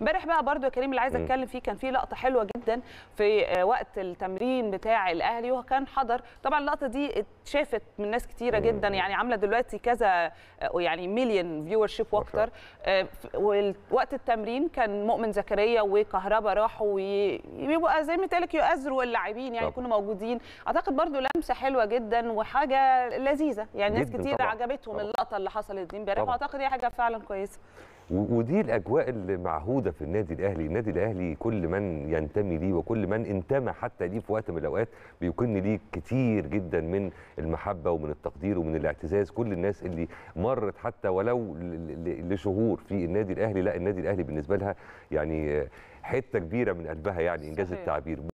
امبارح بقى برضو يا كريم اللي عايزه اتكلم فيه كان في لقطه حلوه جدا في آه، وقت التمرين بتاع الاهلي وكان حضر طبعا اللقطه دي اتشافت من ناس كتيره جدا يعني عامله دلوقتي كذا آه، يعني مليون فيور شيب واكتر آه، ووقت التمرين كان مؤمن زكريا وكهربا راحوا ويبقى زي ما تقولك يؤذروا اللاعبين يعني يكونوا موجودين اعتقد برضو لمسه حلوه جدا وحاجه لذيذه يعني ناس كتير عجبتهم اللقطه اللي حصلت دي امبارح واعتقد هي حاجه فعلا كويسه ودي الاجواء اللي معهوده في النادي الاهلي، النادي الاهلي كل من ينتمي ليه وكل من انتمى حتى ليه في وقت من الاوقات بيكن ليه كتير جدا من المحبه ومن التقدير ومن الاعتزاز، كل الناس اللي مرت حتى ولو لشهور في النادي الاهلي، لا النادي الاهلي بالنسبه لها يعني حته كبيره من قلبها يعني انجاز التعبير